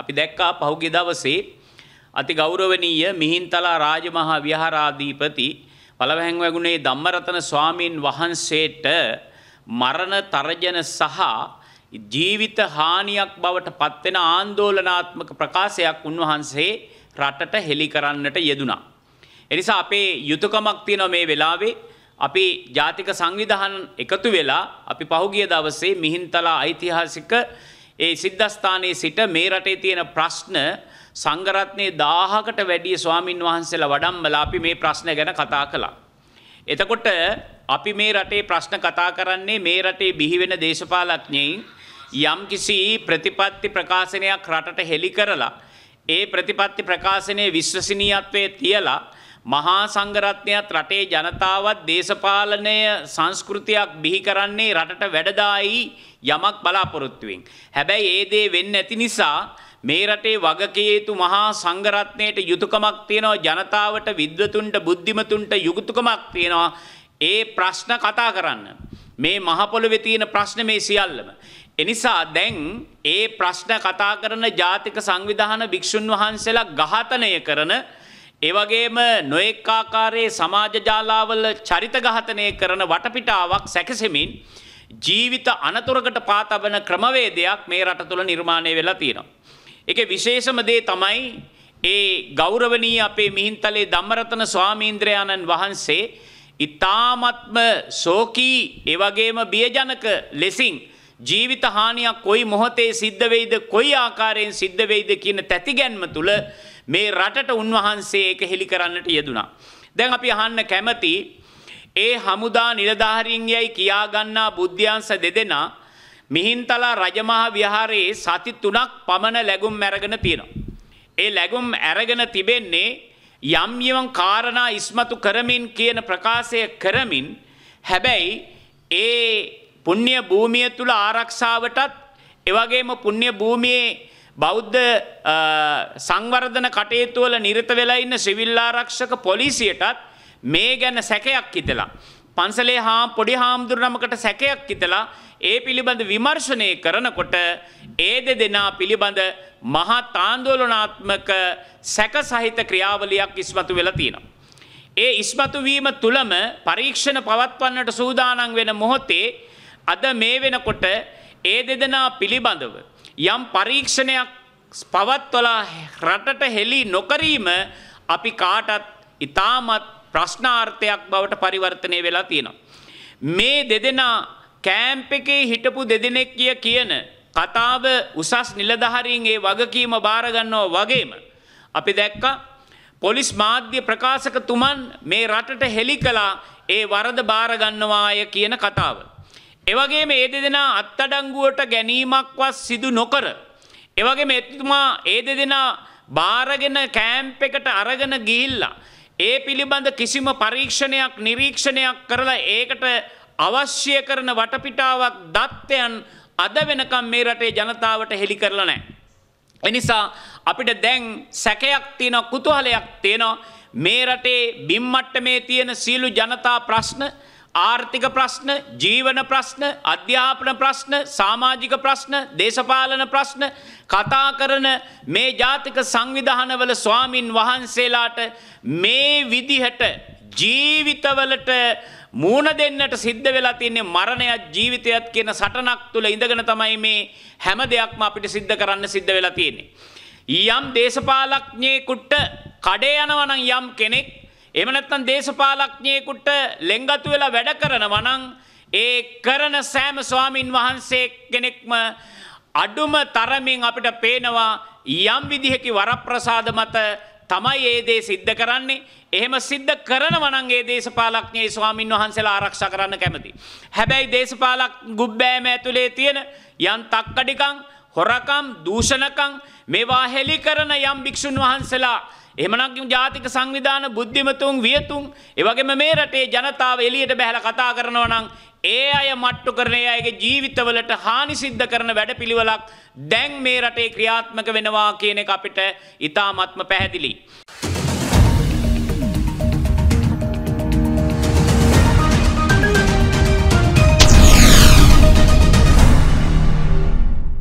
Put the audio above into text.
අපි දැක්කා පහුගිය දවසේ අති ගෞරවනීය මිහින්තලා රාජමහා විහාරාධිපති පළවැහෙන් වැගුණේ ධම්මරතන ස්වාමීන් වහන්සේට මරණ තර්ජන සහ ජීවිත හානියක් බවට පත්වෙන ආන්දෝලනාත්මක ප්‍රකාශයක් උන්වහන්සේ රටට හෙළි කරන්නට යෙදුනා. එනිසා අපේ යුතුයකමක් තියෙනවා මේ වෙලාවේ අපි ජාතික සංවිධාන එකතු වෙලා අපි පහුගිය දවසේ මිහින්තලා ඓතිහාසික ඒ සිද්ධස්ථානයේ සිට මේ රටේ තියෙන ප්‍රශ්න සංගරත්නය දාහකට වැඩිය ස්වාමින් වහන්සේලා වඩම්බලා අපි මේ ප්‍රශ්න ගැන කතා කළා. එතකොට අපි මේ රටේ ප්‍රශ්න කතා කරන්නේ මේ රටේ බිහිවෙන දේශපාලඥයින් යම් කිසි ප්‍රතිපත්ති ප්‍රකාශනයක් රටට හෙළි කරලා ඒ ප්‍රතිපත්ති ප්‍රකාශනයේ විශ්වසනීයත්වයේ තියලා මහා සංඝරත්නයත් රටේ ජනතාවත් දේශපාලනය සංස්කෘතියක් බිහි කරන්නේ රටට වැඩදායි යමක් බලාපොරොත්තුවෙන්. හැබැයි ඒ දේ වෙන්නේ නැති නිසා මේ රටේ වගකිය යුතු මහා සංඝරත්නයට යුතුයකමක් තියෙනවා ජනතාවට විද්වතුන්ට බුද්ධිමතුන්ට යුතුයකමක් තියෙනවා ඒ ප්‍රශ්න කතා කරන්න. මේ මහ පොළවේ තියෙන ප්‍රශ්න මේ සියල්ලම. එනිසා දැන් ඒ ප්‍රශ්න කතා කරන ජාතික සංවිධාන භික්ෂුන් වහන්සේලා ඝාතනය කරන ඒවගේම නොයෙක් ආකාරයේ සමාජ ජාලාවල චරිත ඝාතනය කරන වටපිටාවක් සැකසෙමින් ජීවිත අනතුරකට පාතබන ක්‍රමවේදයක් මේ රට තුළ නිර්මාණය වෙලා තියෙනවා. ඒකේ විශේෂම දේ තමයි ඒ ගෞරවනීය අපේ මිහින්තලේ ධම්මරතන ස්වාමීන්ද්‍රයාණන් වහන්සේ ඊ타මත්ම ශෝකී ඒ වගේම බියජනක ලෙසින් ජීවිත හානියක් කොයි මොහොතේ සිද්ධ වෙයිද කොයි ආකාරයෙන් සිද්ධ වෙයිද කියන තැතිගැන්ම තුල මේ රටට උන්වහන්සේ ඒක හෙලි කරන්නට යෙදුනා. දැන් අපි අහන්න කැමති ඒ හමුදා නිලධාරීන්යයි කියා ගන්නා බුද්ධ්‍යංශ දෙදෙනා මිහින්තලා රජමහා විහාරයේ සති 3ක් පමණ ලැබුම් අරගෙන තියෙනවා. ඒ ලැබුම් අරගෙන තිබෙන්නේ යම් යම් කාරණා ඉස්මතු කරමින් කියන ප්‍රකාශය කරමින් හැබැයි ඒ පුණ්‍ය භූමිය තුල ආරක්ෂාවටත් එවැගේම පුණ්‍ය භූමියේ බෞද්ධ සංවර්ධන කටයුතු වල නිරත වෙලා ඉන්න සිවිල් ආරක්ෂක පොලිසියටත් මේ ගැන සැකයක් හිතලා පන්සලේ හා පොඩි හාමුදුරුවමකට සැකයක් හිතලා ඒ පිළිබඳ විමර්ශනය කරනකොට ඒ දෙදෙනා පිළිබඳ මහත් ආందోලනාත්මක සැක සහිත ක්‍රියාවලියක් ඉස්මතු වෙලා තියෙනවා. ඒ ඉස්මතු වීම තුලම පරීක්ෂණ පවත්වන්නට සූදානම් වෙන මොහොතේ අද මේ වෙනකොට ඒ දෙදෙනා පිළිබඳව යම් පරීක්ෂණයක් පවත්වලා රටට හෙළි නොකිරීම අපි කාටත් ඊටමත් ප්‍රශ්නාර්ථයක් බවට පරිවර්තනය වෙලා තියෙනවා. මේ දෙදෙනා කෑම්ප් එකේ හිටපු දෙදෙනෙක් කිය කියන කතාව උසස් නිලධාරීන් ඒ වගකීම බාර ගන්නවා වගේම අපි දැක්කා පොලිස් මාධ්‍ය ප්‍රකාශකතුමන් මේ රටට හෙළි කළා ඒ වරද බාර ගන්නවාය කියන කතාව. එවගේ මේ දෙදෙනා අත්තඩංගුවට ගැනීමක්වත් සිදු නොකර. එවගේ මෙතුමා ඒ දෙදෙනා භාරගෙන කෑම්ප එකට අරගෙන ගිහිල්ලා. ඒ පිළිබඳ කිසිම පරීක්ෂණයක් නිරීක්ෂණයක් කරලා ඒකට අවශ්‍ය කරන වටපිටාවක් දත්තයන් අද වෙනකම් මේ රටේ ජනතාවට හෙළි කරලා නැහැ. එනිසා අපිට දැන් සැකයක් තියෙනවා කුතුහලයක් තියෙනවා මේ රටේ බිම් මට්ටමේ තියෙන සීළු ජනතා ප්‍රශ්න ආර්ථික ප්‍රශ්න, ජීවන ප්‍රශ්න, අධ්‍යාපන ප්‍රශ්න, සමාජික ප්‍රශ්න, දේශපාලන ප්‍රශ්න කතා කරන මේ ජාතික සංවිධානවල ස්වාමින් වහන්සේලාට මේ විදිහට ජීවිතවලට මූණ දෙන්නට සිද්ධ වෙලා තින්නේ මරණයත් ජීවිතයත් කියන සටනක් තුල ඉඳගෙන තමයි මේ හැම දෙයක්ම අපිට සිද්ධ කරන්න සිද්ධ වෙලා තියෙන්නේ. යම් දේශපාලඥයෙකුට කඩේ යනවා නම් යම් කෙනෙක් එහෙම නැත්නම් දේශපාලඥයෙකුට ලෙන්ගතු වෙලා වැඩ කරනවා නම් ඒ කරන සෑම ස්වාමින් වහන්සේ කෙනෙක්ම අඩුම තරමින් අපිට පේනවා යම් විදිහක වරප්‍රසාද මත තමයි ඒ දේ සිද්ධ කරන්නේ. එහෙම සිද්ධ කරනවා නම් ඒ දේශපාලඥයේ ස්වාමින් වහන්සේලා ආරක්ෂා කරන්න කැමති. හැබැයි දේශපාලක් ගුබ්බෑම ඇතුලේ තියෙන යම් තක්කඩිකම් හොරකම් දූෂණකම් මේවා හෙළි කරන යම් භික්ෂුන් වහන්සේලා එහෙමනම් ජාතික සංවිධාන බුද්ධිමතුන් වියතුන් එවැගේම මේ රටේ ජනතාව එළියට බහැලා කතා කරනවා නම් ඒ අය මට්ටු කරන ඒ අයගේ ජීවිතවලට හානි සිද්ධ කරන වැඩපිළිවෙලක් දැන් මේ රටේ ක්‍රියාත්මක වෙනවා කියන එක අපිට ඊ타ත්ම පැහැදිලියි